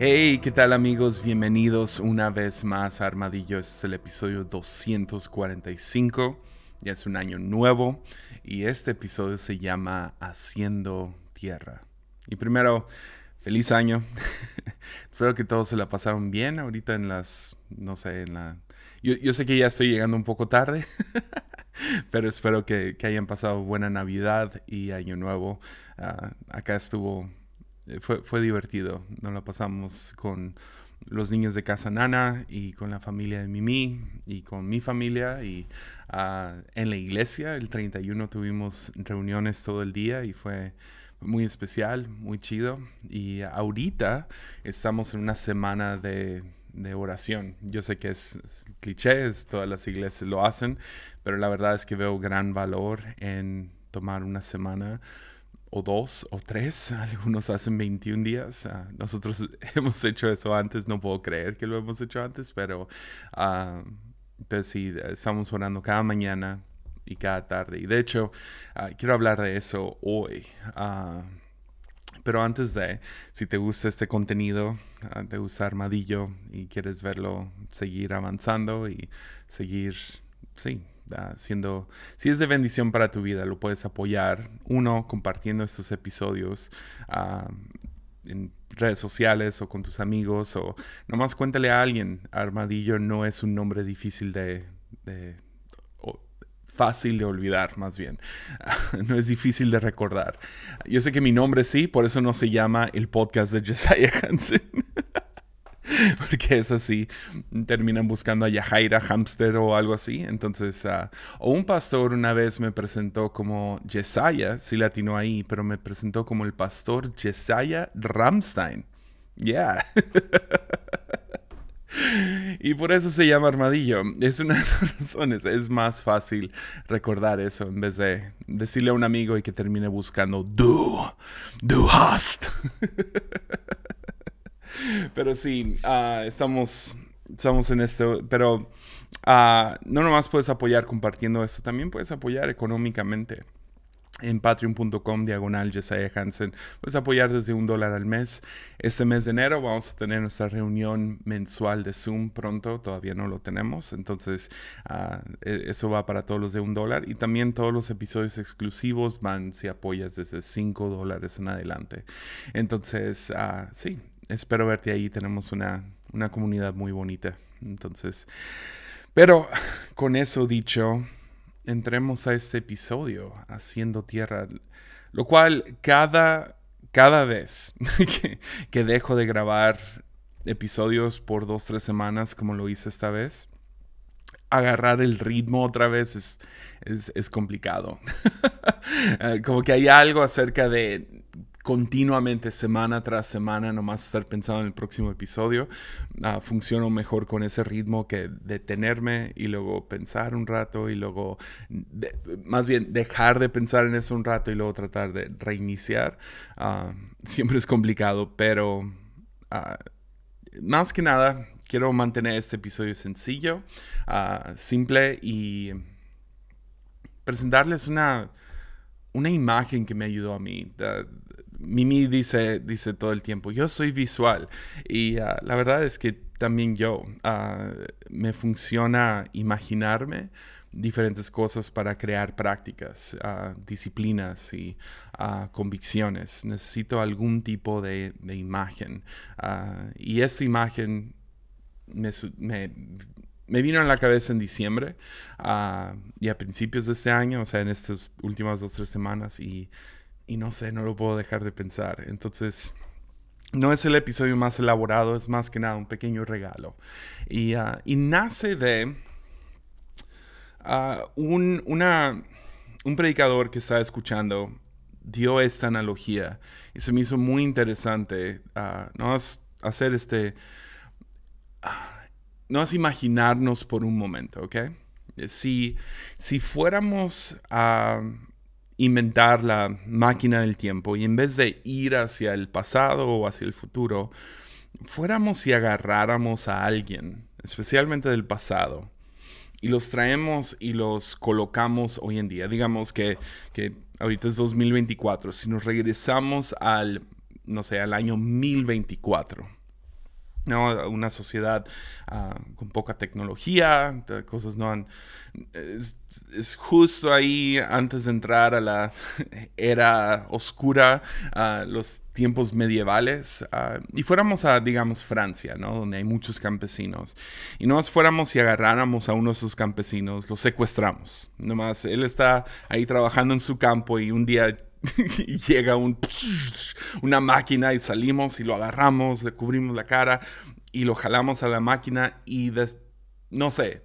Hey, ¿qué tal amigos? Bienvenidos una vez más a Armadillo. Este es el episodio 245. Ya es un año nuevo y este episodio se llama Haciendo Tierra. Y primero, feliz año. Espero que todos se la pasaron bien ahorita en las, no sé, en la... Yo, sé que ya estoy llegando un poco tarde, pero espero que, hayan pasado buena Navidad y Año Nuevo. Ah, acá estuvo eh, fue, divertido. Nos lo pasamos con los niños de casa nana y con la familia de Mimi y con mi familia y ah, en la iglesia el 31 tuvimos reuniones todo el día y fue muy especial, muy chido y ahorita estamos en una semana de, oración. Yo sé que es, es cliché, todas las iglesias lo hacen, pero la verdad es que veo gran valor en tomar una semana o dos o tres, algunos hacen 21 días. Ah, nosotros hemos hecho eso antes, no puedo creer que lo hemos hecho antes, pero, ah, pues sí, estamos orando cada mañana y cada tarde. Y de hecho, ah, quiero hablar de eso hoy. pero antes de, si te gusta este contenido, te gusta Armadillo y quieres verlo seguir avanzando y seguir, sí, Ah, siendo, si es de bendición para tu vida, lo puedes apoyar. Uno, compartiendo estos episodios ah, en redes sociales o con tus amigos o nomás cuéntale a alguien. Armadillo no es un nombre difícil de, fácil de olvidar, más bien. no es difícil de recordar. Yo sé que mi nombre sí, por eso no se llama el podcast de Josiah Hansen. porque es así, terminan buscando a Yahaira Hamster o algo así. Entonces, ah, o un pastor una vez me presentó como Yesaya, sí latino ahí, pero me presentó como el pastor Yesaya Ramstein. Yeah. Y por eso se llama armadillo. Es una de las razones. Es más fácil recordar eso en vez de decirle a un amigo y que termine buscando do, do hast. pero sí, ah, estamos, estamos en esto. Pero ah, no nomás puedes apoyar compartiendo esto, también puedes apoyar económicamente en patreon.com diagonal Jesiah Hansen. Puedes apoyar desde un dólar al mes. Este mes de enero vamos a tener nuestra reunión mensual de Zoom pronto. Todavía no lo tenemos. Entonces, ah, e, eso va para todos los de un dólar. Y también todos los episodios exclusivos van si apoyas desde cinco dólares en adelante. Entonces, sí, espero verte ahí. Tenemos una, una comunidad muy bonita. Entonces, pero con eso dicho, entremos a este episodio, Haciendo Tierra, lo cual cada, cada vez que, dejo de grabar episodios por dos, tres semanas, como lo hice esta vez, agarrar el ritmo otra vez es, es, es complicado. Eh, como que hay algo acerca de continuamente, semana tras semana, nomás estar pensando en el próximo episodio. Ah, funcionó mejor con ese ritmo que detenerme y luego pensar un rato y luego, más bien, dejar de pensar en eso un rato y luego tratar de reiniciar. Ah, siempre es complicado, pero ah, más que nada, quiero mantener este episodio sencillo, simple y presentarles una una imagen que me ayudó a mí. Mimi dice, dice todo el tiempo, yo soy visual. Y ah, la verdad es que también yo ah, me funciona imaginarme diferentes cosas para crear prácticas, ah, disciplinas y convicciones. Necesito algún tipo de, imagen. y esta imagen me, vino a la cabeza en diciembre y a principios de este año, o sea, en estas últimas dos o tres semanas, y y no sé, no lo puedo dejar de pensar. Entonces, no es el episodio más elaborado, es más que nada un pequeño regalo. Y, ah, y nace de ah, un, una, un predicador que estaba escuchando dio esta analogía y se me hizo muy interesante. Ah, no hacer este. no es imaginarnos por un momento, ¿ok? Si, si fuéramos a inventar la máquina del tiempo y en vez de ir hacia el pasado o hacia el futuro, fuéramos y agarráramos a alguien, especialmente del pasado, y los traemos y los colocamos hoy en día. Digamos que, ahorita es 2024, si nos regresamos al, no sé, al año 1024 ¿no? Una sociedad ah, con poca tecnología, cosas no han... Es, justo ahí antes de entrar a la era oscura, ah, los tiempos medievales, ah, y fuéramos a, digamos, Francia, ¿no? Donde hay muchos campesinos, y nomás fuéramos y agarráramos a uno de esos campesinos, lo secuestramos, nomás él está ahí trabajando en su campo y un día llega un, una máquina y salimos y lo agarramos, le cubrimos la cara y lo jalamos a la máquina y no sé.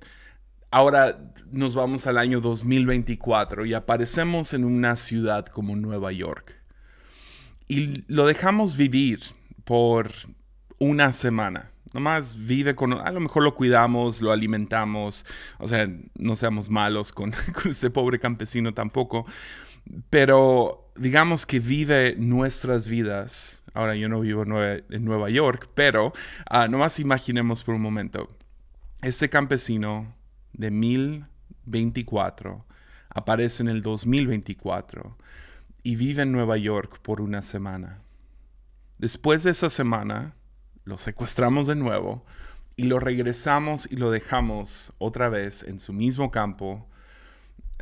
Ahora nos vamos al año 2024 y aparecemos en una ciudad como Nueva York. Y lo dejamos vivir por una semana. Nomás vive con... A lo mejor lo cuidamos, lo alimentamos. O sea, no seamos malos con ese pobre campesino tampoco. Pero digamos que vive nuestras vidas. Ahora yo no vivo en Nueva York, pero no ah, nomás imaginemos por un momento. Este campesino de 1024 aparece en el 2024 y vive en Nueva York por una semana. Después de esa semana, lo secuestramos de nuevo y lo regresamos y lo dejamos otra vez en su mismo campo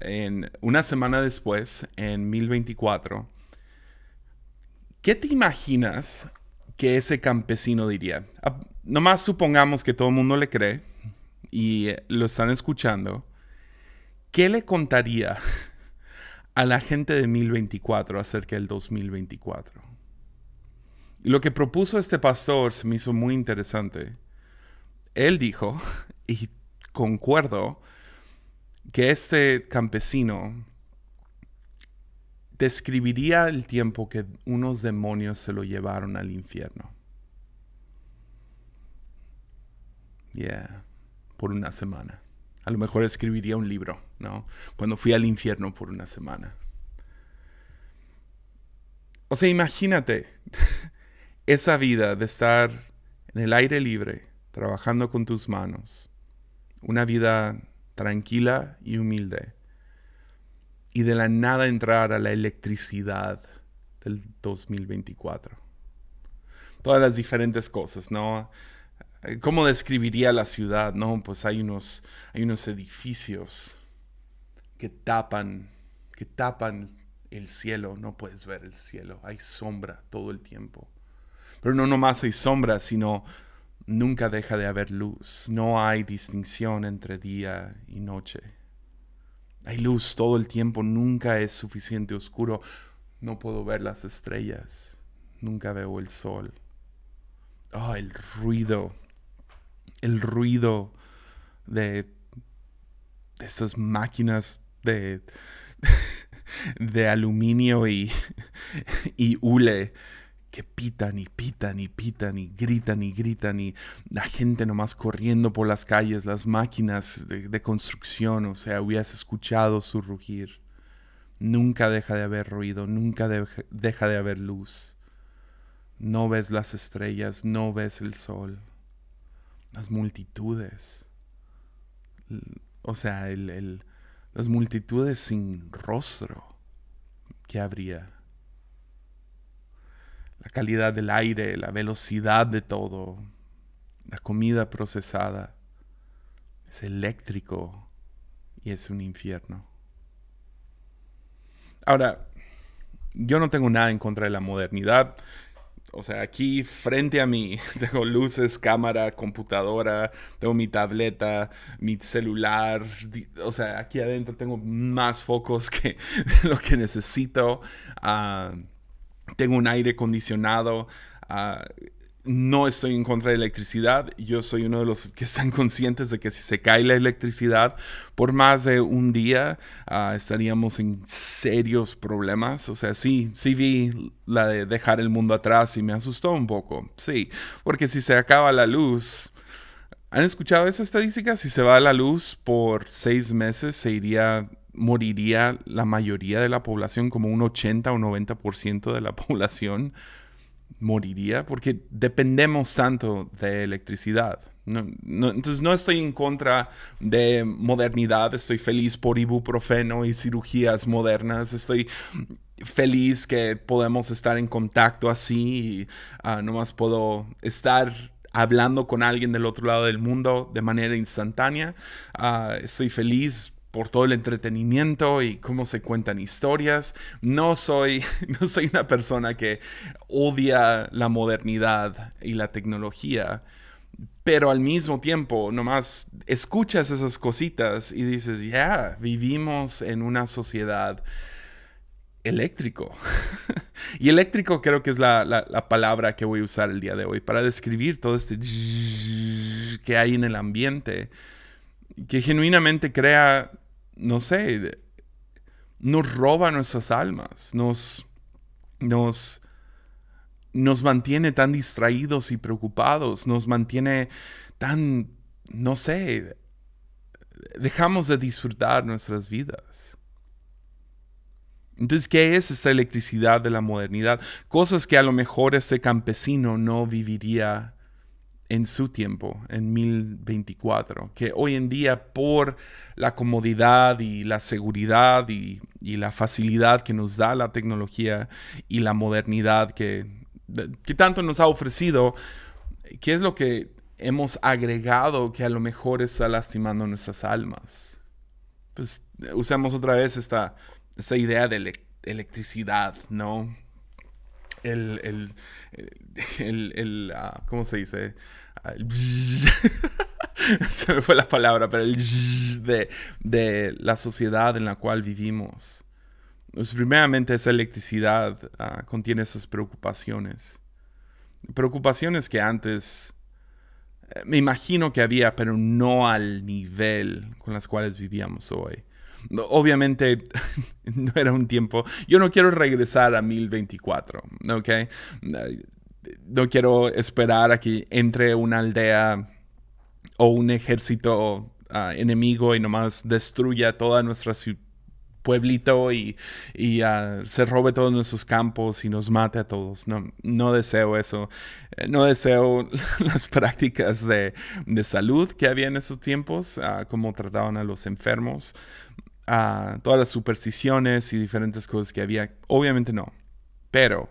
en una semana después, en 1024, ¿qué te imaginas que ese campesino diría? Ah, nomás supongamos que todo el mundo le cree y eh, lo están escuchando. ¿Qué le contaría a la gente de 1024 acerca del 2024? lo que propuso este pastor se me hizo muy interesante. Él dijo, y concuerdo, que este campesino describiría el tiempo que unos demonios se lo llevaron al infierno. Yeah, por una semana. A lo mejor escribiría un libro, ¿no? Cuando fui al infierno por una semana. O sea, imagínate esa vida de estar en el aire libre, trabajando con tus manos. Una vida tranquila y humilde. Y de la nada entrar a la electricidad del 2024. Todas las diferentes cosas, ¿no? ¿Cómo describiría la ciudad? No, pues hay unos, hay unos edificios que tapan, que tapan el cielo. No puedes ver el cielo. Hay sombra todo el tiempo. Pero no nomás hay sombra, sino Nunca deja de haber luz, no hay distinción entre día y noche. Hay luz todo el tiempo, nunca es suficiente oscuro. No puedo ver las estrellas, nunca veo el sol. Oh, el ruido, el ruido de, estas máquinas de, de aluminio y, y hule que pitan y pitan y pitan y gritan y gritan y la gente nomás corriendo por las calles, las máquinas de, construcción, o sea, hubieras escuchado su rugir. Nunca deja de haber ruido, nunca deja de haber luz. No ves las estrellas, no ves el sol, las multitudes. O sea, el, el, las multitudes sin rostro que habría la calidad del aire, la velocidad de todo, la comida procesada, es eléctrico y es un infierno. Ahora, yo no tengo nada en contra de la modernidad. O sea, aquí frente a mí tengo luces, cámara, computadora, tengo mi tableta, mi celular. O sea, aquí adentro tengo más focos que lo que necesito. Ah, tengo un aire acondicionado. Ah, no estoy en contra de electricidad. Yo soy uno de los que están conscientes de que si se cae la electricidad por más de un día, ah, estaríamos en serios problemas. O sea, sí, sí vi la de dejar el mundo atrás y me asustó un poco. Sí, porque si se acaba la luz... ¿Han escuchado esa estadística? Si se va la luz por seis meses, se iría moriría la mayoría de la población, como un 80 o 90% de la población moriría, porque dependemos tanto de electricidad. No, entonces no estoy en contra de modernidad, estoy feliz por ibuprofeno y cirugías modernas, estoy feliz que podemos estar en contacto así y más ah, nomás puedo estar hablando con alguien del otro lado del mundo de manera instantánea. Ah, estoy feliz por todo el entretenimiento y cómo se cuentan historias. No soy, no soy una persona que odia la modernidad y la tecnología, pero al mismo tiempo nomás escuchas esas cositas y dices, ya, vivimos en una sociedad eléctrico. y eléctrico creo que es la, la, palabra que voy a usar el día de hoy para describir todo este que hay en el ambiente que genuinamente crea no sé, nos roba nuestras almas, nos, nos, nos mantiene tan distraídos y preocupados, nos mantiene tan, no sé, dejamos de disfrutar nuestras vidas. Entonces, ¿qué es esta electricidad de la modernidad? Cosas que a lo mejor este campesino no viviría en su tiempo, en 1024, que hoy en día por la comodidad y la seguridad y, la facilidad que nos da la tecnología y la modernidad que, tanto nos ha ofrecido, ¿qué es lo que hemos agregado que a lo mejor está lastimando nuestras almas? Pues usamos otra vez esta, idea de electricidad, ¿no? El, el, el, ah, ¿cómo se dice? se me fue la palabra, pero el de, de la sociedad en la cual vivimos. Pues primeramente esa electricidad ah, contiene esas preocupaciones. Preocupaciones que antes eh, me imagino que había, pero no al nivel con las cuales vivíamos hoy. obviamente no era un tiempo. Yo no quiero regresar a 1024, ¿ok? no quiero esperar a que entre una aldea o un ejército ah, enemigo y nomás destruya toda nuestro pueblito y, ah, se robe todos nuestros campos y nos mate a todos. No, no deseo eso. Eh, no deseo las prácticas de, salud que había en esos tiempos, ah, Como cómo trataban a los enfermos, todas las supersticiones y diferentes cosas que había. Obviamente no. Pero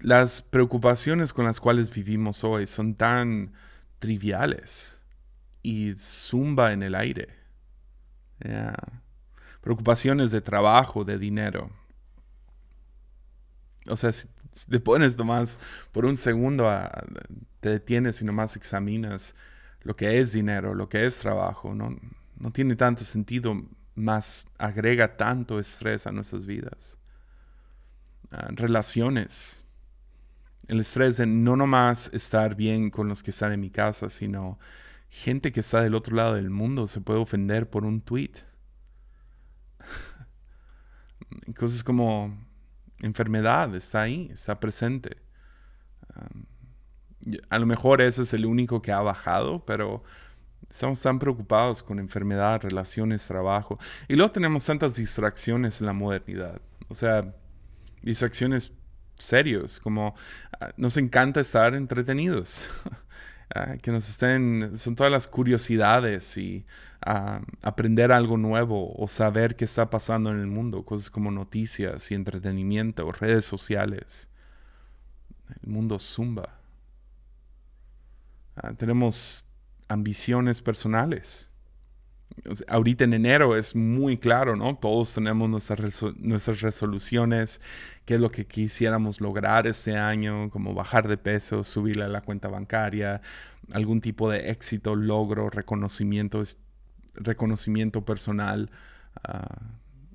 las preocupaciones con las cuales vivimos hoy son tan triviales y zumba en el aire. Preocupaciones de trabajo, de dinero. O sea, si te pones nomás por un segundo, te detienes y nomás examinas lo que es dinero, lo que es trabajo, no, tiene tanto sentido, más agrega tanto estrés a nuestras vidas. Ah, relaciones el estrés de no nomás estar bien con los que están en mi casa, sino gente que está del otro lado del mundo se puede ofender por un tweet. Cosas como enfermedad está ahí, está presente. a lo mejor ese es el único que ha bajado, pero estamos tan preocupados con enfermedad, relaciones, trabajo. Y luego tenemos tantas distracciones en la modernidad. O sea, distracciones serios, como ah, nos encanta estar entretenidos, ah, que nos estén, son todas las curiosidades y ah, aprender algo nuevo o saber qué está pasando en el mundo, cosas como noticias y entretenimiento, redes sociales. El mundo zumba. tenemos ambiciones personales ahorita en enero es muy claro, ¿no? Todos tenemos nuestras, resoluciones, qué es lo que quisiéramos lograr este año, como bajar de peso, subirle a la cuenta bancaria, algún tipo de éxito, logro, reconocimiento, reconocimiento personal. Ah,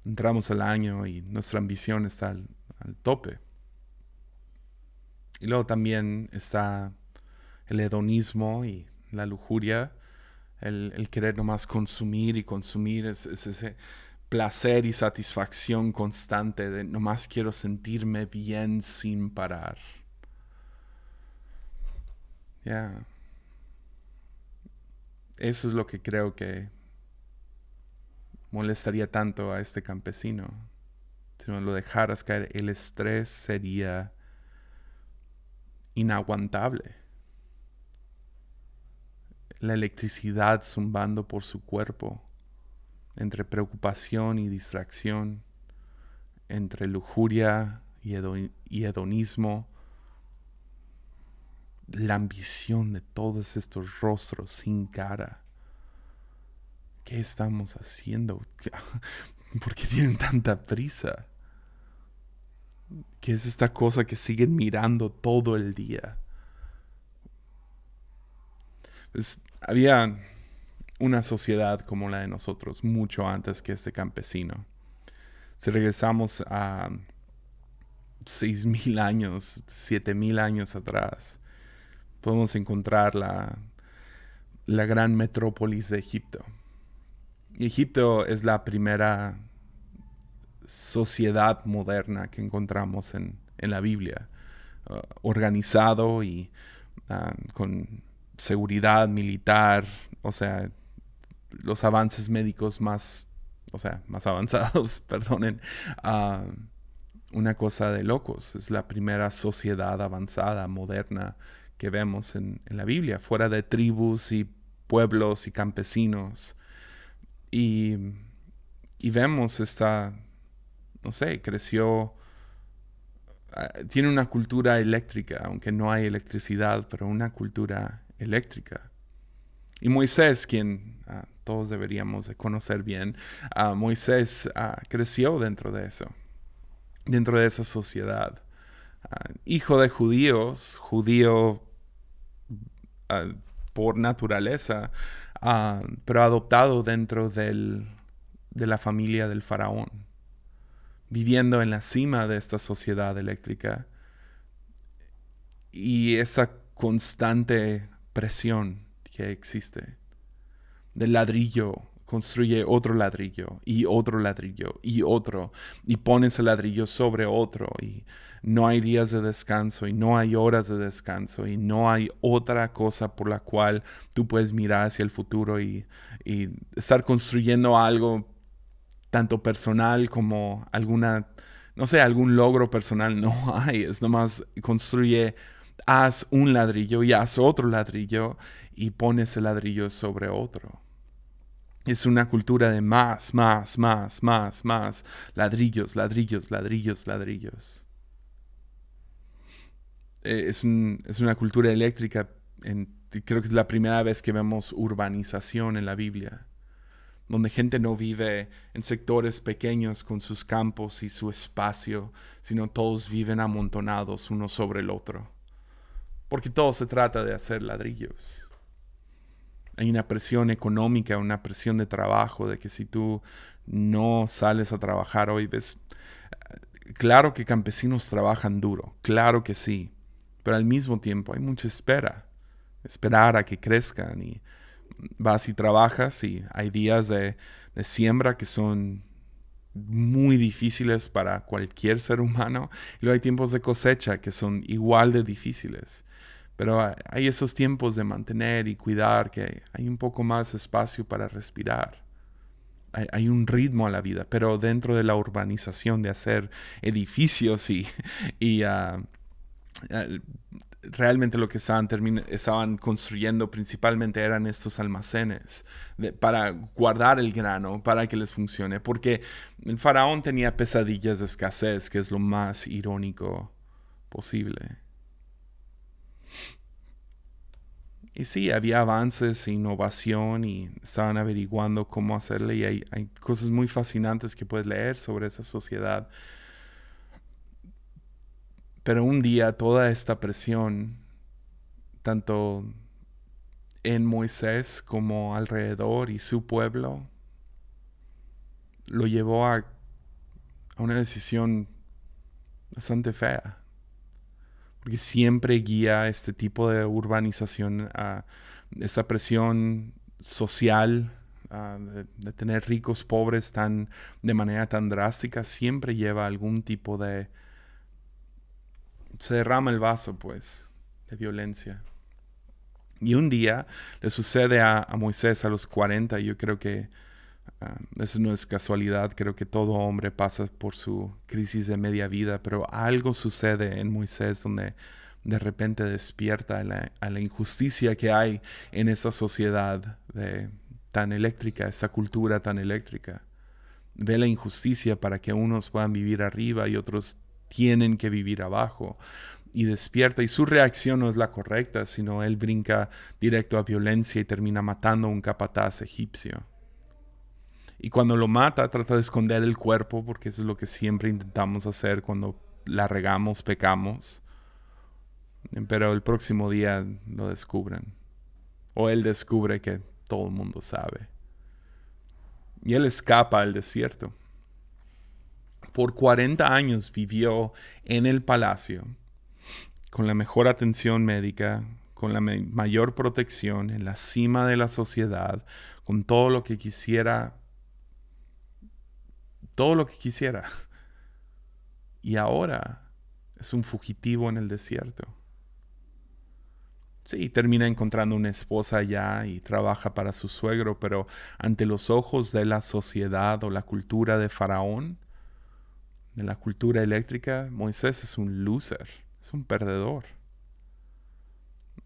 entramos al año y nuestra ambición está al tope. Y luego también está el hedonismo y la lujuria el, querer nomás consumir y consumir es, ese placer y satisfacción constante de nomás quiero sentirme bien sin parar. Eso es lo que creo que molestaría tanto a este campesino. Si no lo dejaras caer, el estrés sería inaguantable la electricidad zumbando por su cuerpo, entre preocupación y distracción, entre lujuria y, hedonismo, la ambición de todos estos rostros sin cara. ¿Qué estamos haciendo? ¿Por qué tienen tanta prisa? ¿Qué es esta cosa que siguen mirando todo el día? Es, había una sociedad como la de nosotros mucho antes que este campesino. Si regresamos a 6.000 años, 7.000 años atrás, podemos encontrar la, gran metrópolis de Egipto. Egipto es la primera sociedad moderna que encontramos en, la Biblia, uh, organizado y uh, con seguridad militar, o sea, los avances médicos más, o sea, más avanzados, perdonen, una cosa de locos. Es la primera sociedad avanzada, moderna, que vemos en, la Biblia, fuera de tribus y pueblos y campesinos. Y, y vemos esta, no sé, creció ah, tiene una cultura eléctrica, aunque no hay electricidad, pero una cultura eléctrica. Y Moisés, quien ah, todos deberíamos conocer bien, ah, Moisés ah, creció dentro de eso, dentro de esa sociedad. hijo de judíos, judío por naturaleza, pero adoptado dentro de la familia del faraón, viviendo en la cima de esta sociedad eléctrica y esa constante presión que existe. Del ladrillo construye otro ladrillo y otro ladrillo y otro y pones el ladrillo sobre otro y no hay días de descanso y no hay horas de descanso y no hay otra cosa por la cual tú puedes mirar hacia el futuro y, y estar construyendo algo tanto personal como alguna, no sé, algún logro personal. No hay, es nomás construye haz un ladrillo y haz otro ladrillo y pones el ladrillo sobre otro. Es una cultura de más, más, más, más, más, ladrillos, ladrillos, ladrillos, ladrillos. Eh, es, una cultura eléctrica, creo que es la primera vez que vemos urbanización en la Biblia, donde gente no vive en sectores pequeños con sus campos y su espacio, sino todos viven amontonados uno sobre el otro. Porque todo se trata de hacer ladrillos. Hay una presión económica, una presión de trabajo, de que si tú no sales a trabajar hoy, ves, claro que campesinos trabajan duro, claro que sí, pero al mismo tiempo hay mucha espera, esperar a que crezcan y vas y trabajas y hay días de, de siembra que son muy difíciles para cualquier ser humano. Y luego hay tiempos de cosecha que son igual de difíciles. Pero hay esos tiempos de mantener y cuidar que hay un poco más espacio para respirar. Hay, un ritmo a la vida, pero dentro de la urbanización de hacer edificios y, y ah, ah, realmente lo que estaban, estaban construyendo principalmente eran estos almacenes para guardar el grano, para que les funcione, porque el faraón tenía pesadillas de escasez, que es lo más irónico posible. Y sí, había avances, e innovación y estaban averiguando cómo hacerle y hay, cosas muy fascinantes que puedes leer sobre esa sociedad. Pero un día toda esta presión, tanto en Moisés como alrededor y su pueblo, lo llevó a, a una decisión bastante fea siempre guía este tipo de urbanización a esa presión social de, tener ricos, pobres tan, de manera tan drástica, siempre lleva algún tipo de... Se derrama el vaso, pues, de violencia. Y un día le sucede a, a Moisés a los 40, yo creo que eso no es casualidad, creo que todo hombre pasa por su crisis de media vida, pero algo sucede en Moisés donde de repente despierta a la, injusticia que hay en esa sociedad tan eléctrica, esa cultura tan eléctrica. Ve la injusticia para que unos puedan vivir arriba y otros tienen que vivir abajo y despierta y su reacción no es la correcta, sino él brinca directo a violencia y termina matando a un capataz egipcio. Y cuando lo mata, trata de esconder el cuerpo, porque eso es lo que siempre intentamos hacer cuando la regamos, pecamos. Pero el próximo día lo descubren. O él descubre que todo el mundo sabe. Y él escapa al desierto. Por 40 años vivió en el palacio, con la mejor atención médica, con la mayor protección, en la cima de la sociedad, con todo lo que quisiera todo lo que quisiera. Y ahora es un fugitivo en el desierto. Sí, termina encontrando una esposa allá y trabaja para su suegro, pero ante los ojos de la sociedad o la cultura de Faraón, de la cultura eléctrica, Moisés es un loser, es un perdedor.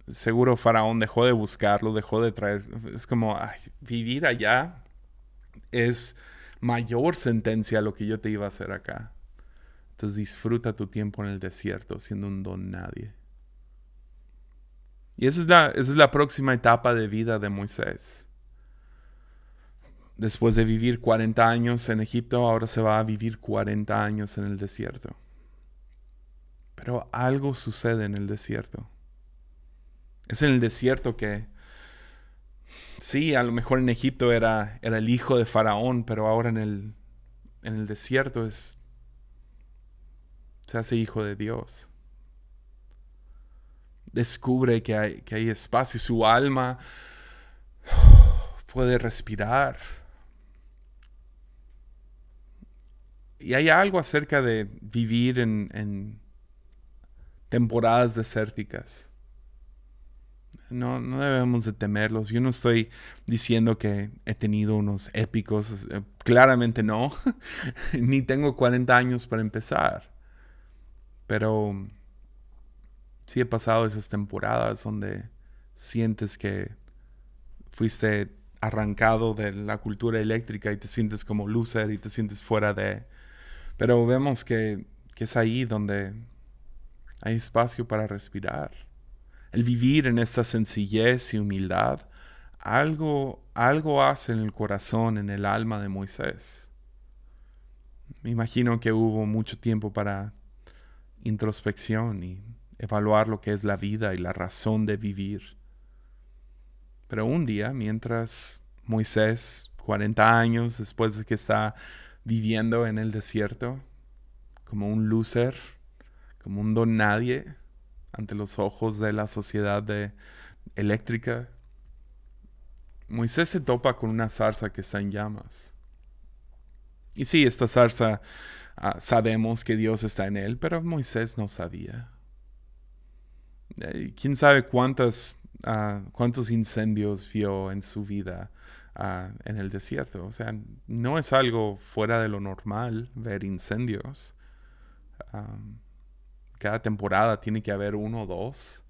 Seguro Faraón dejó de buscarlo, dejó de traer. Es como vivir allá es mayor sentencia a lo que yo te iba a hacer acá. Entonces disfruta tu tiempo en el desierto siendo un don nadie. Y esa es la, es la próxima etapa de vida de Moisés. Después de vivir 40 años en Egipto, ahora se va a vivir 40 años en el desierto. Pero algo sucede en el desierto. Es en el desierto que Sí, a lo mejor en Egipto era, el hijo de Faraón, pero ahora en el, desierto es. se hace hijo de Dios. Descubre que hay, que hay espacio, su alma puede respirar. Y hay algo acerca de vivir en temporadas desérticas no, no debemos de temerlos. Yo no estoy diciendo que he tenido unos épicos, eh, claramente no, ni tengo 40 años para empezar. Pero sí he pasado esas temporadas donde sientes que fuiste arrancado de la cultura eléctrica y te sientes como loser y te sientes fuera de... Pero vemos que, que es ahí donde hay espacio para respirar el vivir en esta sencillez y humildad, algo, algo hace en el corazón, en el alma de Moisés. Me imagino que hubo mucho tiempo para introspección y evaluar lo que es la vida y la razón de vivir. Pero un día, mientras Moisés, 40 años después de que está viviendo en el desierto, como un loser, como un don nadie, ante los ojos de la sociedad eléctrica. Moisés se topa con una zarza que está en llamas. Y sí, esta zarza ah, sabemos que Dios está en él, pero Moisés no sabía. Eh, ¿Quién sabe cuántas, ah, cuántos incendios vio en su vida ah, en el desierto? O sea, no es algo fuera de lo normal ver incendios. Cada temporada tiene que haber uno o dos.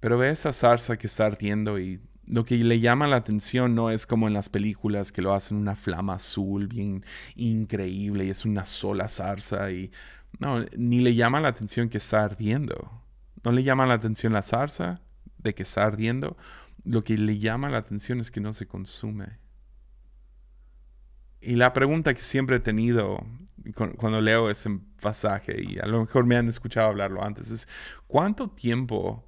Pero ve esa zarza que está ardiendo y lo que le llama la atención no es como en las películas que lo hacen una flama azul bien increíble y es una sola zarza y no, ni le llama la atención que está ardiendo. No le llama la atención la zarza de que está ardiendo. Lo que le llama la atención es que no se consume. Y la pregunta que siempre he tenido cuando leo ese pasaje, y a lo mejor me han escuchado hablarlo antes, es cuánto tiempo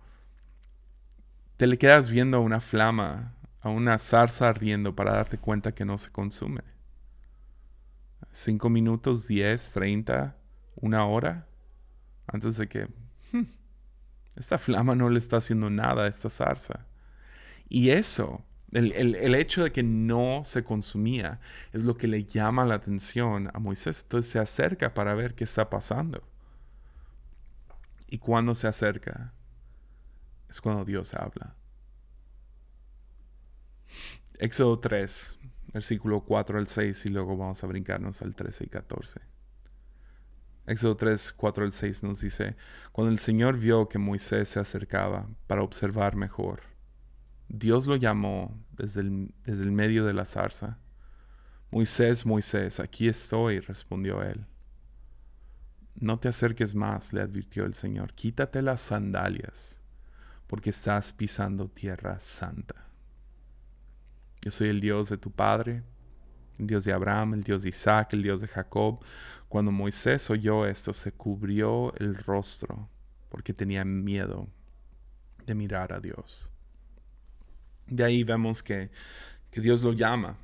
te le quedas viendo a una flama, a una zarza ardiendo para darte cuenta que no se consume. ¿Cinco minutos, diez, treinta, una hora? Antes de que hmm, esta flama no le está haciendo nada a esta zarza. Y eso el, hecho de que no se consumía es lo que le llama la atención a Moisés. Entonces se acerca para ver qué está pasando. Y cuando se acerca, es cuando Dios habla. Éxodo 3, versículo 4 al 6, y luego vamos a brincarnos al 13 y 14. Éxodo 3, 4 al 6 nos dice, cuando el Señor vio que Moisés se acercaba para observar mejor, Dios lo llamó desde el, medio de la zarza. Moisés, Moisés, aquí estoy, respondió él. No te acerques más, le advirtió el Señor, quítate las sandalias, porque estás pisando tierra santa. Yo soy el Dios de tu Padre, el Dios de Abraham, el Dios de Isaac, el Dios de Jacob. Cuando Moisés oyó esto, se cubrió el rostro, porque tenía miedo de mirar a Dios de ahí vemos que, Dios lo llama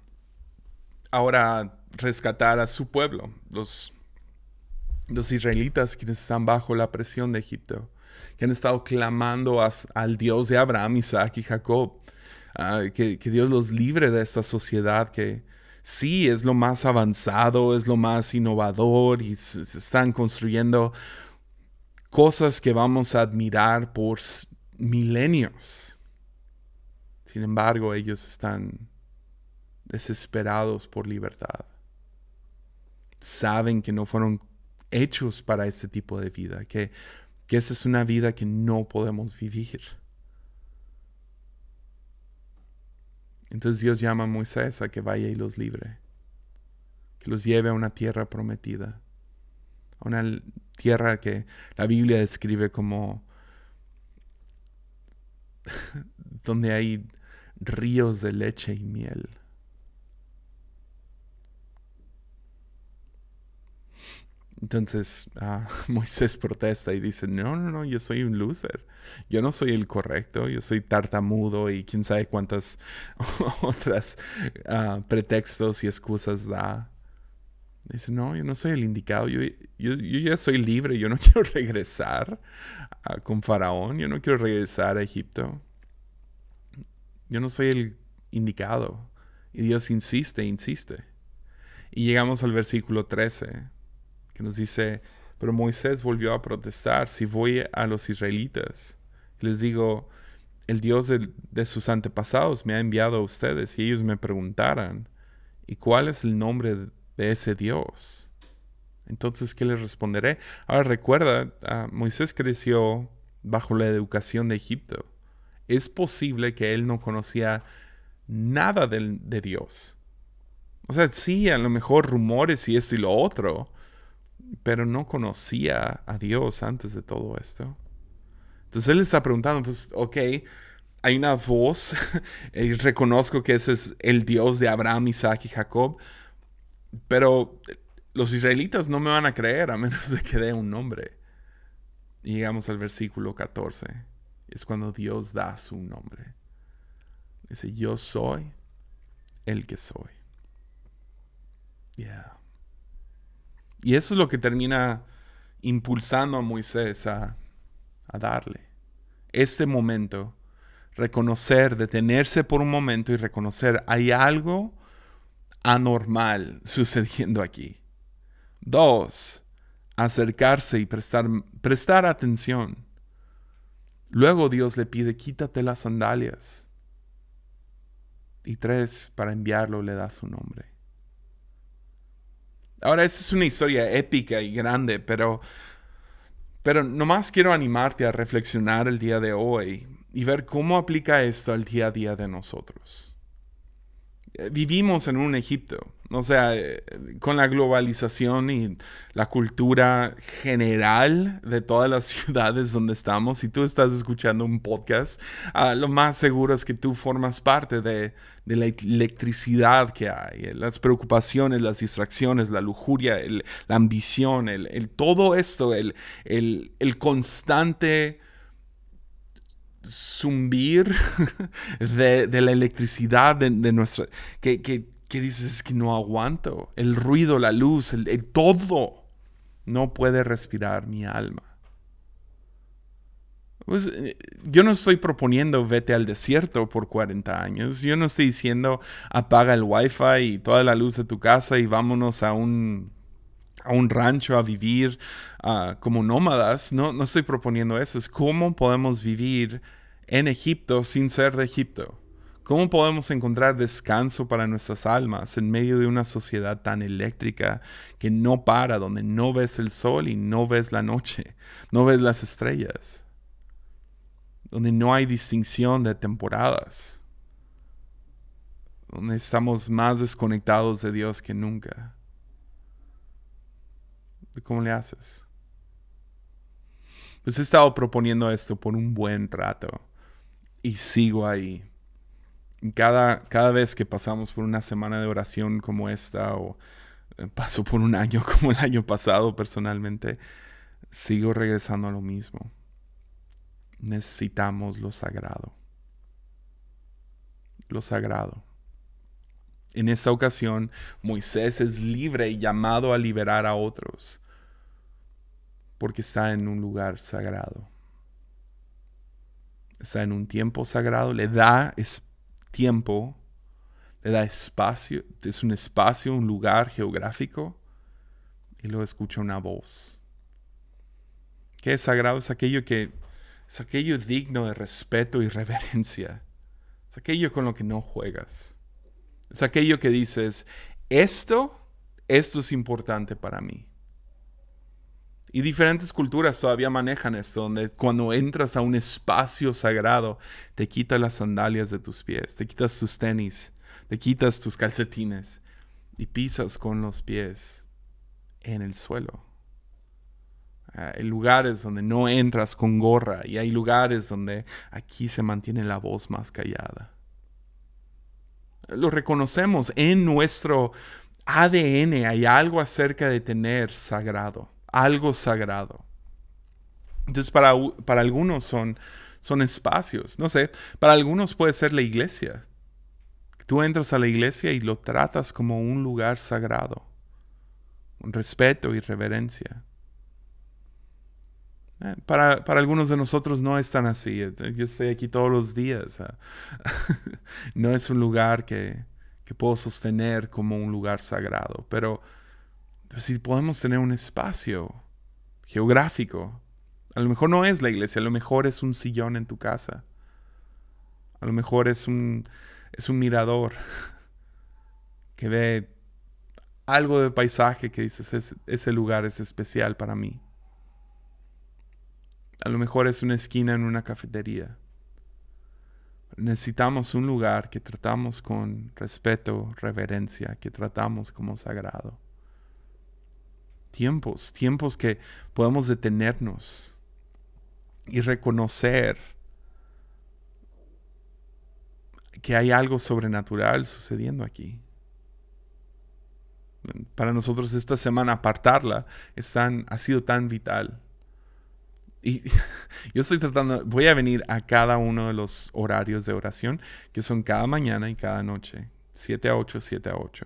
ahora rescatar a su pueblo, los, los israelitas quienes están bajo la presión de Egipto, que han estado clamando al Dios de Abraham, Isaac y Jacob, ah, que, Dios los libre de esta sociedad que sí es lo más avanzado, es lo más innovador y se están construyendo cosas que vamos a admirar por milenios sin embargo, ellos están desesperados por libertad. Saben que no fueron hechos para este tipo de vida, que, que esa es una vida que no podemos vivir. Entonces Dios llama a Moisés a que vaya y los libre, que los lleve a una tierra prometida, a una tierra que la Biblia describe como donde hay ríos de leche y miel. Entonces ah, Moisés protesta y dice, no, no, no, yo soy un loser, yo no soy el correcto, yo soy tartamudo y quién sabe cuántas otras ah, pretextos y excusas da. Dice, no, yo no soy el indicado, yo, yo, ya soy libre, yo no quiero regresar ah, con Faraón, yo no quiero regresar a Egipto. Yo no soy el indicado. Y Dios insiste, insiste. Y llegamos al versículo 13, que nos dice, pero Moisés volvió a protestar, si voy a los israelitas, les digo, el Dios de, sus antepasados me ha enviado a ustedes y ellos me preguntaran, ¿y cuál es el nombre de ese Dios? Entonces, ¿qué les responderé? Ahora recuerda, ah, Moisés creció bajo la educación de Egipto es posible que él no conocía nada de, Dios. O sea, sí, a lo mejor rumores y esto y lo otro, pero no conocía a Dios antes de todo esto. Entonces él está preguntando, pues, ok, hay una voz, y reconozco que ese es el Dios de Abraham, Isaac y Jacob, pero los israelitas no me van a creer a menos de que dé un nombre. Y llegamos al versículo 14. Es cuando Dios da su nombre. Dice, yo soy el que soy. Y eso es lo que termina impulsando a Moisés a, darle. Este momento, reconocer, detenerse por un momento y reconocer, hay algo anormal sucediendo aquí. Dos, acercarse y prestar atención Luego Dios le pide, quítate las sandalias. Y tres, para enviarlo le da su nombre. Ahora, esa es una historia épica y grande, pero, pero nomás quiero animarte a reflexionar el día de hoy y ver cómo aplica esto al día a día de nosotros. Eh, vivimos en un Egipto o sea, eh, con la globalización y la cultura general de todas las ciudades donde estamos, si tú estás escuchando un podcast, ah, lo más seguro es que tú formas parte de, la electricidad que hay, eh, las preocupaciones, las distracciones, la lujuria, la ambición, el, todo esto, el, el constante zumbir de, la electricidad de, nuestra... que, dices es que no aguanto. El ruido, la luz, el, todo. No puede respirar mi alma. Pues, eh, yo no estoy proponiendo vete al desierto por 40 años. Yo no estoy diciendo apaga el wifi y toda la luz de tu casa y vámonos a un, a un rancho a vivir ah, como nómadas. No, no estoy proponiendo eso. Es cómo podemos vivir en Egipto sin ser de Egipto. ¿Cómo podemos encontrar descanso para nuestras almas en medio de una sociedad tan eléctrica que no para, donde no ves el sol y no ves la noche, no ves las estrellas, donde no hay distinción de temporadas, donde estamos más desconectados de Dios que nunca? ¿Cómo le haces? Pues he estado proponiendo esto por un buen rato y sigo ahí cada, cada vez que pasamos por una semana de oración como esta o eh, paso por un año como el año pasado personalmente, sigo regresando a lo mismo. Necesitamos lo sagrado. Lo sagrado. En esta ocasión, Moisés es libre y llamado a liberar a otros, porque está en un lugar sagrado. Está en un tiempo sagrado, le da espacio tiempo, le da espacio, es un espacio, un lugar geográfico, y luego escucha una voz. ¿Qué es sagrado? Es aquello que es aquello digno de respeto y reverencia. Es aquello con lo que no juegas. Es aquello que dices, esto, esto es importante para mí. Y diferentes culturas todavía manejan esto, donde cuando entras a un espacio sagrado, te quitas las sandalias de tus pies, te quitas tus tenis, te quitas tus calcetines y pisas con los pies en el suelo. Ah, hay lugares donde no entras con gorra y hay lugares donde aquí se mantiene la voz más callada. Lo reconocemos en nuestro ADN, hay algo acerca de tener sagrado algo sagrado. Entonces, para, para algunos son, son espacios, no sé, para algunos puede ser la iglesia. Tú entras a la iglesia y lo tratas como un lugar sagrado, un respeto y reverencia. Eh, para, para, algunos de nosotros no es tan así. Eh, eh, yo estoy aquí todos los días. no es un lugar que, que puedo sostener como un lugar sagrado, pero pues, si podemos tener un espacio geográfico, a lo mejor no es la iglesia, a lo mejor es un sillón en tu casa, a lo mejor es un, es un mirador que ve algo de paisaje que dices, ese lugar es especial para mí. A lo mejor es una esquina en una cafetería. Necesitamos un lugar que tratamos con respeto, reverencia, que tratamos como sagrado tiempos, tiempos que podemos detenernos y reconocer que hay algo sobrenatural sucediendo aquí. Para nosotros esta semana apartarla ha sido tan vital. Y yo estoy tratando, voy a venir a cada uno de los horarios de oración, que son cada mañana y cada noche, 7 a 8, 7 a 8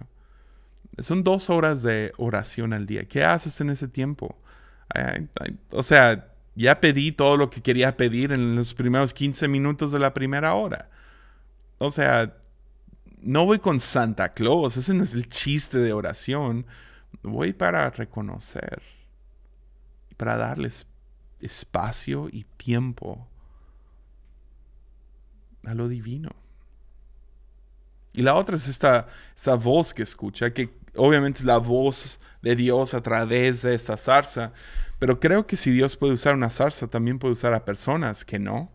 son dos horas de oración al día. ¿Qué haces en ese tiempo? o sea, ya pedí todo lo que quería pedir en los primeros 15 minutos de la primera hora. O sea, no voy con Santa Claus, ese no es el chiste de oración. Voy para reconocer, para darles espacio y tiempo a lo divino. Y la otra es esta, esta voz que escucha, que obviamente es la voz de Dios a través de esta zarza, pero creo que si Dios puede usar una zarza, también puede usar a personas que no.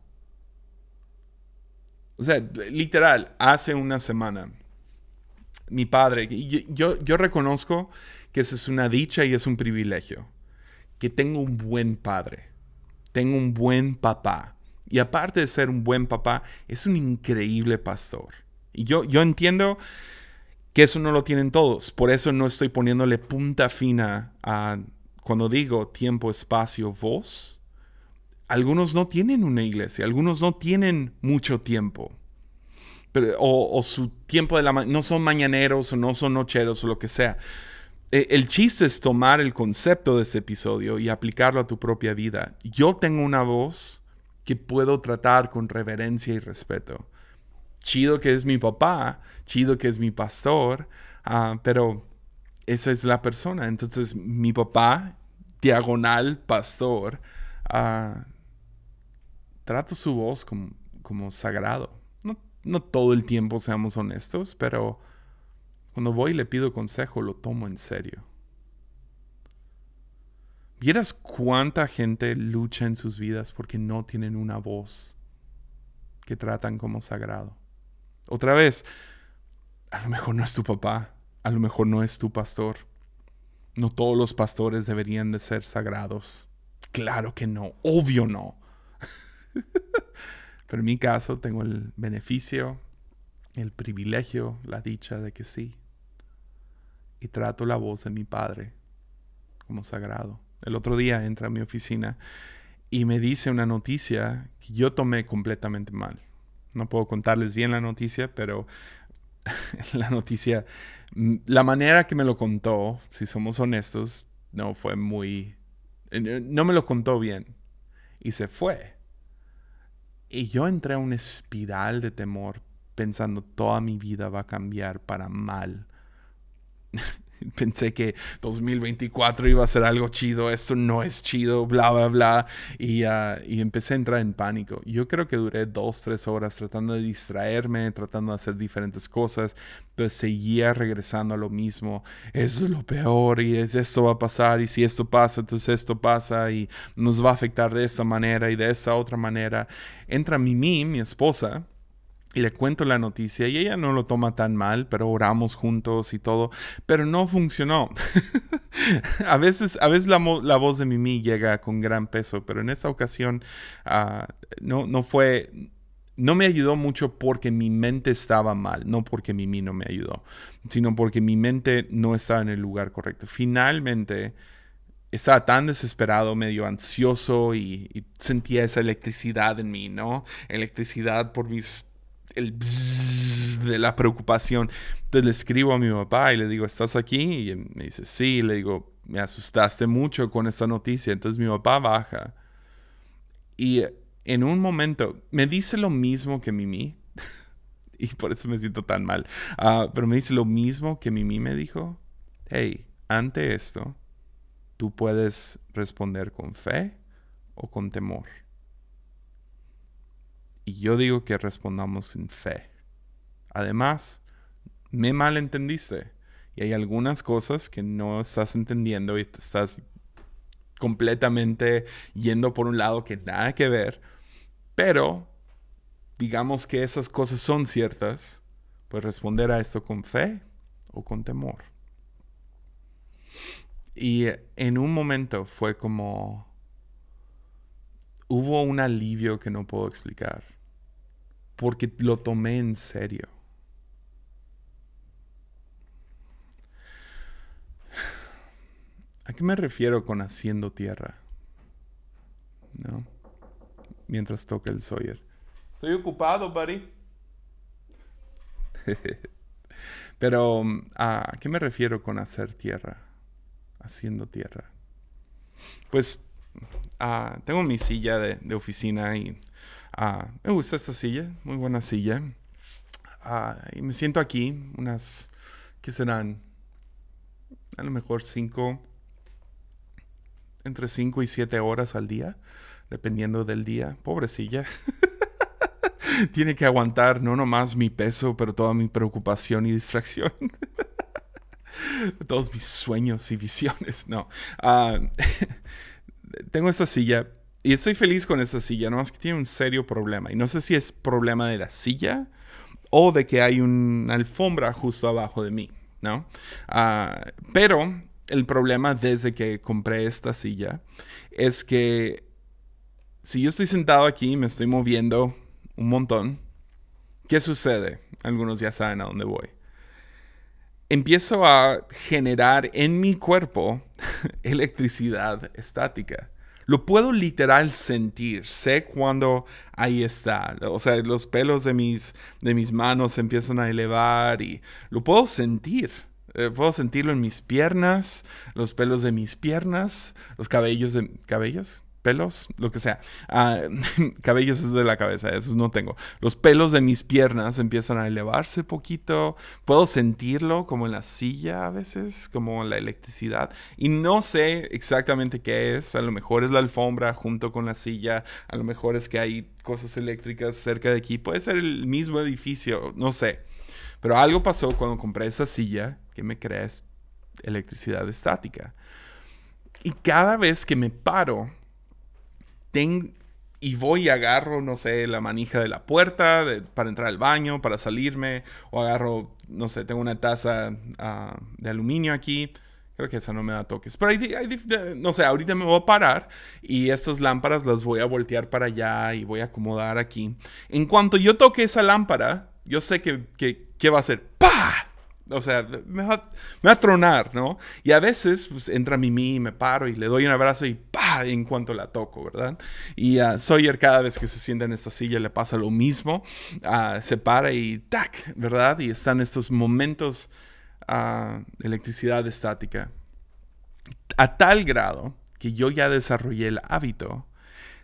O sea, literal, hace una semana, mi padre, yo, yo, reconozco que eso es una dicha y es un privilegio, que tengo un buen padre, tengo un buen papá, y aparte de ser un buen papá, es un increíble pastor. Y yo, yo entiendo que eso no lo tienen todos. Por eso no estoy poniéndole punta fina a cuando digo tiempo, espacio, voz. Algunos no tienen una iglesia, algunos no tienen mucho tiempo. Pero, o, o, su tiempo de la no son mañaneros o no son nocheros o lo que sea. E, el chiste es tomar el concepto de ese episodio y aplicarlo a tu propia vida. Yo tengo una voz que puedo tratar con reverencia y respeto chido que es mi papá, chido que es mi pastor, ah, pero esa es la persona. Entonces mi papá, diagonal pastor, ah, trato su voz como, como sagrado. No, no, todo el tiempo, seamos honestos, pero cuando voy y le pido consejo, lo tomo en serio. ¿Vieras cuánta gente lucha en sus vidas porque no tienen una voz que tratan como sagrado? Otra vez, a lo mejor no es tu papá, a lo mejor no es tu pastor. No todos los pastores deberían de ser sagrados. Claro que no, obvio no. Pero en mi caso tengo el beneficio, el privilegio, la dicha de que sí. Y trato la voz de mi padre como sagrado. El otro día entra a mi oficina y me dice una noticia que yo tomé completamente mal no puedo contarles bien la noticia, pero la noticia, mm, la manera que me lo contó, si somos honestos, no fue muy, eh, no me lo contó bien y se fue. Y yo entré a una espiral de temor pensando toda mi vida va a cambiar para mal. Pensé que 2024 iba a ser algo chido, esto no es chido, bla, bla, bla. Y, ah, y, empecé a entrar en pánico. Yo creo que duré dos, tres horas tratando de distraerme, tratando de hacer diferentes cosas, pero seguía regresando a lo mismo. Eso es lo peor y es, esto va a pasar y si esto pasa, entonces esto pasa y nos va a afectar de esta manera y de esta otra manera. Entra Mimi, mi esposa, y le cuento la noticia y ella no lo toma tan mal, pero oramos juntos y todo, pero no funcionó. a veces, a veces la, voz de Mimi llega con gran peso, pero en esa ocasión ah, no, no fue, no me ayudó mucho porque mi mente estaba mal, no porque Mimi no me ayudó, sino porque mi mente no estaba en el lugar correcto. Finalmente, estaba tan desesperado, medio ansioso y sentía esa electricidad en mí, ¿no? Electricidad por mis el de la preocupación. Entonces le escribo a mi papá y le digo, ¿estás aquí? Y me dice, sí, le digo, me asustaste mucho con esta noticia. Entonces mi papá baja y eh, en un momento me dice lo mismo que Mimi. y por eso me siento tan mal. Ah, pero me dice lo mismo que Mimi me dijo. Hey, ante esto, tú puedes responder con fe o con temor. Y yo digo que respondamos en fe. Además, me malentendiste. Y hay algunas cosas que no estás entendiendo y estás completamente yendo por un lado que nada que ver. Pero digamos que esas cosas son ciertas, pues responder a esto con fe o con temor. Y en un momento fue como... Hubo un alivio que no puedo explicar porque lo tomé en serio. ¿A qué me refiero con haciendo tierra? ¿No? Mientras toca el Sawyer. Estoy ocupado, buddy. Pero, um, ¿a qué me refiero con hacer tierra? Haciendo tierra. Pues, ah, tengo mi silla de, de oficina y Ah, me gusta esta silla, muy buena silla. Ah, y me siento aquí unas, que serán? A lo mejor cinco... entre cinco y siete horas al día, dependiendo del día. Pobre silla. Tiene que aguantar no nomás mi peso, pero toda mi preocupación y distracción. Todos mis sueños y visiones, no. Ah, tengo esta silla y estoy feliz con esa silla, no más que tiene un serio problema. Y no sé si es problema de la silla o de que hay una alfombra justo abajo de mí, ¿no? Ah, pero el problema desde que compré esta silla es que si yo estoy sentado aquí y me estoy moviendo un montón, ¿qué sucede? Algunos ya saben a dónde voy. Empiezo a generar en mi cuerpo electricidad estática lo puedo literal sentir. Sé cuando ahí está. O sea, los pelos de mis, de mis manos empiezan a elevar y lo puedo sentir. Eh, puedo sentirlo en mis piernas, los pelos de mis piernas, los cabellos de... ¿Cabellos? pelos, lo que sea. Ah, cabellos es de la cabeza, esos no tengo. Los pelos de mis piernas empiezan a elevarse poquito. Puedo sentirlo como en la silla a veces, como la electricidad. Y no sé exactamente qué es. A lo mejor es la alfombra junto con la silla. A lo mejor es que hay cosas eléctricas cerca de aquí. Puede ser el mismo edificio, no sé. Pero algo pasó cuando compré esa silla que me crea electricidad estática. Y cada vez que me paro y voy y agarro, no sé, la manija de la puerta para entrar al baño, para salirme, o agarro, no sé, tengo una taza ah, de aluminio aquí. Creo que esa no me da toques. Pero ahí no sé, ahorita me voy a parar y estas lámparas las voy a voltear para allá y voy a acomodar aquí. En cuanto yo toque esa lámpara, yo sé que, va a ser ¡Pah! O sea, me va, a tronar, ¿no? Y a veces pues, entra Mimi y me paro y le doy un abrazo y ¡pa! en cuanto la toco, ¿verdad? Y a Sawyer cada vez que se sienta en esta silla le pasa lo mismo. Ah, se para y ¡tac! ¿Verdad? Y están estos momentos ah, electricidad estática. A tal grado que yo ya desarrollé el hábito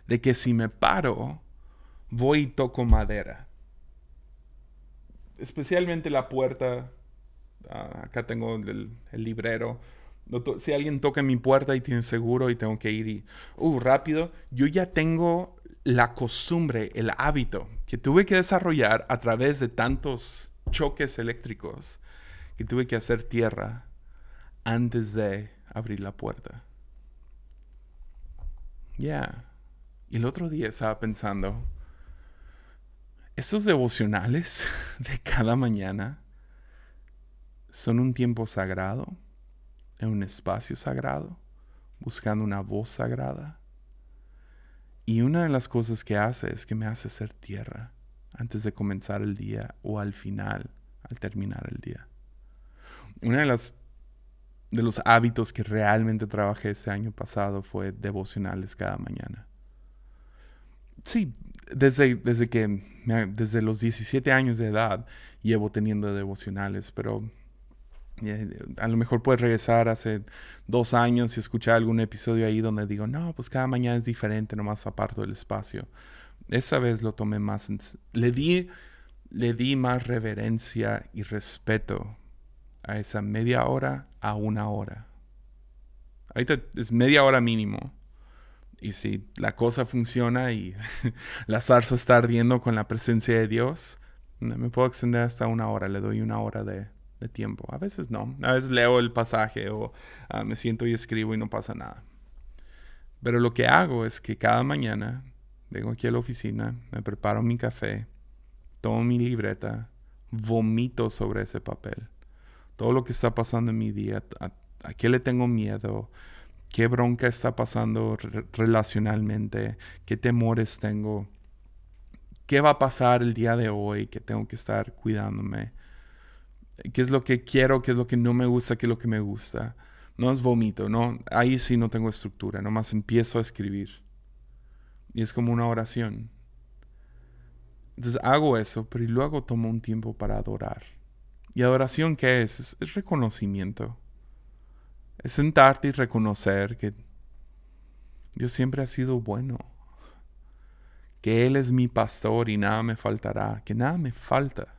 de que si me paro, voy y toco madera. Especialmente la puerta acá tengo el, librero. si alguien toca mi puerta y tiene seguro y tengo que ir y, uh, rápido, yo ya tengo la costumbre, el hábito que tuve que desarrollar a través de tantos choques eléctricos que tuve que hacer tierra antes de abrir la puerta. Ya. Y el otro día estaba pensando, esos devocionales de cada mañana son un tiempo sagrado, en un espacio sagrado, buscando una voz sagrada. Y una de las cosas que hace es que me hace ser tierra antes de comenzar el día o al final, al terminar el día. Una de las de los hábitos que realmente trabajé ese año pasado fue devocionales cada mañana. Sí, desde, desde que desde los 17 años de edad llevo teniendo devocionales, pero a lo mejor puedes regresar hace dos años y escuchar algún episodio ahí donde digo, no, pues cada mañana es diferente, nomás aparto el espacio. Esa vez lo tomé más, le di, le di más reverencia y respeto a esa media hora a una hora. Ahorita es media hora mínimo. Y si la cosa funciona y la zarza está ardiendo con la presencia de Dios, me puedo extender hasta una hora, le doy una hora de, de tiempo. A veces no. A veces leo el pasaje o ah, me siento y escribo y no pasa nada. Pero lo que hago es que cada mañana vengo aquí a la oficina, me preparo mi café, tomo mi libreta, vomito sobre ese papel. Todo lo que está pasando en mi día, a, qué le tengo miedo, qué bronca está pasando relacionalmente, qué temores tengo, qué va a pasar el día de hoy que tengo que estar cuidándome qué es lo que quiero, qué es lo que no me gusta, qué es lo que me gusta. No es vomito, no, ahí sí no tengo estructura, nomás empiezo a escribir. Y es como una oración. Entonces hago eso, pero luego tomo un tiempo para adorar. ¿Y adoración qué es? Es, reconocimiento. Es sentarte y reconocer que Dios siempre ha sido bueno. Que Él es mi pastor y nada me faltará. Que nada me falta.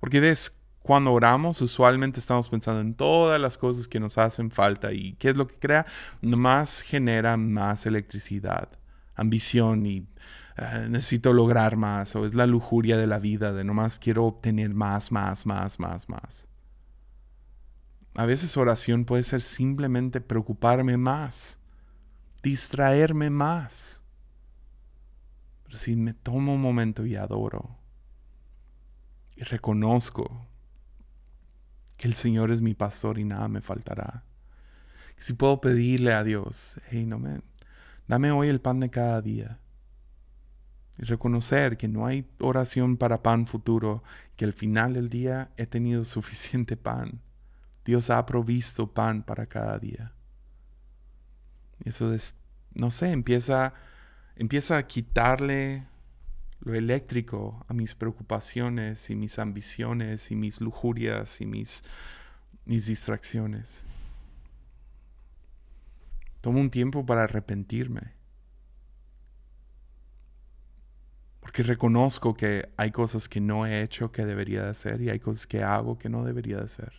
Porque ves cuando oramos, usualmente estamos pensando en todas las cosas que nos hacen falta y qué es lo que crea, más genera más electricidad, ambición y eh, necesito lograr más, o es la lujuria de la vida, de nomás quiero obtener más, más, más, más, más. A veces oración puede ser simplemente preocuparme más, distraerme más. Pero si me tomo un momento y adoro y reconozco que el Señor es mi pastor y nada me faltará. Si puedo pedirle a Dios, hey, no me, dame hoy el pan de cada día. Y reconocer que no hay oración para pan futuro, que al final del día he tenido suficiente pan. Dios ha provisto pan para cada día. eso, es, no sé, empieza, empieza a quitarle eléctrico a mis preocupaciones y mis ambiciones y mis lujurias y mis, mis distracciones. Tomo un tiempo para arrepentirme. Porque reconozco que hay cosas que no he hecho que debería de hacer y hay cosas que hago que no debería de hacer.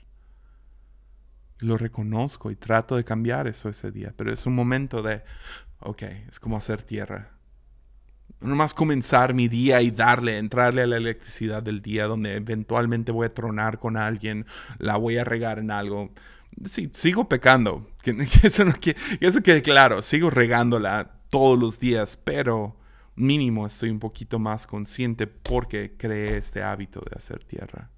Lo reconozco y trato de cambiar eso ese día, pero es un momento de, ok, es como hacer tierra nomás comenzar mi día y darle, entrarle a la electricidad del día donde eventualmente voy a tronar con alguien, la voy a regar en algo. Sí, sigo pecando, que, eso, que, claro, sigo regándola todos los días, pero mínimo estoy un poquito más consciente porque creé este hábito de hacer tierra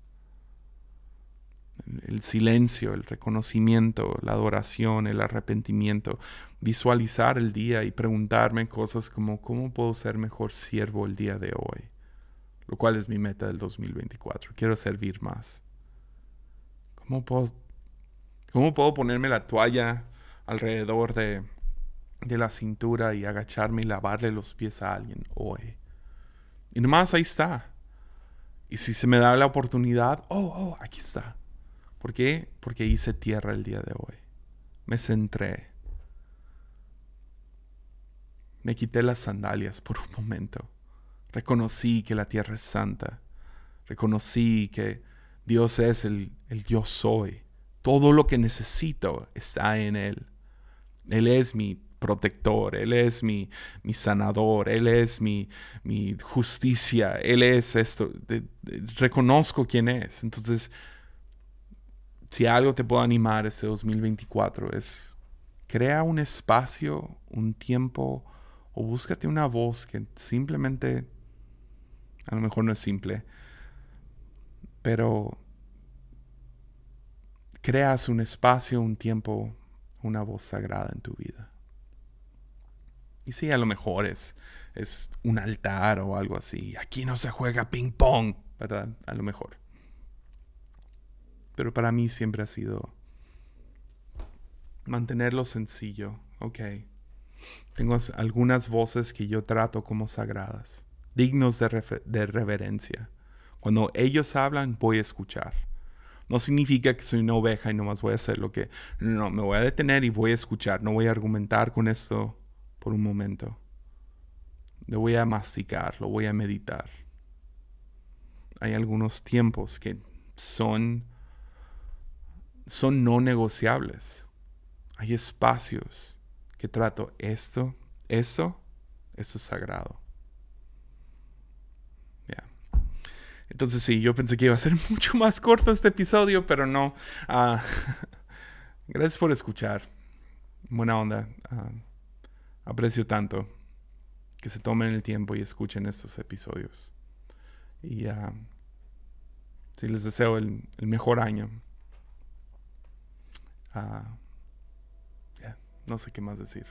el silencio, el reconocimiento, la adoración, el arrepentimiento, visualizar el día y preguntarme cosas como cómo puedo ser mejor siervo el día de hoy, lo cual es mi meta del 2024. Quiero servir más. ¿Cómo puedo, cómo puedo ponerme la toalla alrededor de, de la cintura y agacharme y lavarle los pies a alguien hoy? Y nomás ahí está. Y si se me da la oportunidad, oh, oh, aquí está. ¿Por qué? Porque hice tierra el día de hoy. Me centré. Me quité las sandalias por un momento. Reconocí que la tierra es santa. Reconocí que Dios es el, el yo soy. Todo lo que necesito está en Él. Él es mi protector, Él es mi, mi sanador, Él es mi, mi, justicia, Él es esto. reconozco quién es. Entonces si algo te puede animar este 2024 es crea un espacio, un tiempo o búscate una voz que simplemente, a lo mejor no es simple, pero creas un espacio, un tiempo, una voz sagrada en tu vida. Y sí, a lo mejor es, es un altar o algo así. Aquí no se juega ping pong, ¿verdad? A lo mejor. Pero para mí siempre ha sido mantenerlo sencillo. Ok. Tengo algunas voces que yo trato como sagradas, dignos de, reverencia. Cuando ellos hablan, voy a escuchar. No significa que soy una oveja y nomás voy a hacer lo que... No, no, me voy a detener y voy a escuchar. No voy a argumentar con esto por un momento. Lo voy a masticar, lo voy a meditar. Hay algunos tiempos que son son no negociables. Hay espacios que trato esto, eso, eso es sagrado. Entonces sí, yo pensé que iba a ser mucho más corto este episodio, pero no. Ah, gracias por escuchar. Buena onda. Ah, aprecio tanto que se tomen el tiempo y escuchen estos episodios. Y ah, sí, les deseo el mejor año. Ah, no sé qué más decir.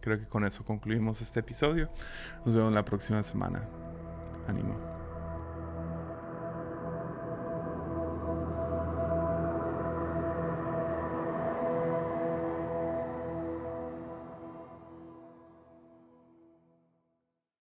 Creo que con eso concluimos este episodio. Nos vemos la próxima semana. Ánimo.